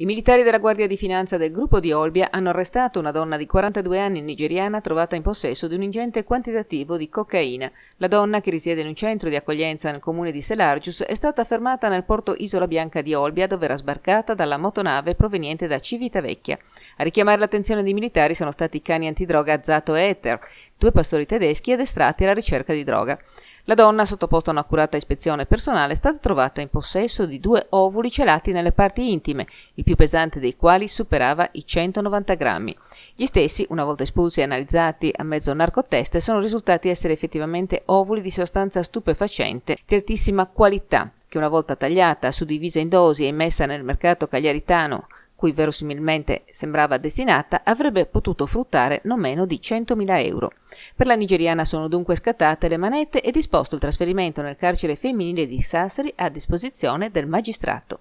I militari della Guardia di Finanza del gruppo di Olbia hanno arrestato una donna di 42 anni nigeriana trovata in possesso di un ingente quantitativo di cocaina. La donna, che risiede in un centro di accoglienza nel comune di Selargius, è stata fermata nel porto Isola Bianca di Olbia dove era sbarcata dalla motonave proveniente da Civitavecchia. A richiamare l'attenzione dei militari sono stati i cani antidroga Zato e Ether, due pastori tedeschi addestrati alla ricerca di droga. La donna, sottoposta a un'accurata ispezione personale, è stata trovata in possesso di due ovuli celati nelle parti intime, il più pesante dei quali superava i 190 grammi. Gli stessi, una volta espulsi e analizzati a mezzo narcotest, sono risultati essere effettivamente ovuli di sostanza stupefacente di altissima qualità, che una volta tagliata, suddivisa in dosi e immessa nel mercato cagliaritano cui verosimilmente sembrava destinata, avrebbe potuto fruttare non meno di 100.000 euro. Per la nigeriana sono dunque scattate le manette e disposto il trasferimento nel carcere femminile di Sassari a disposizione del magistrato.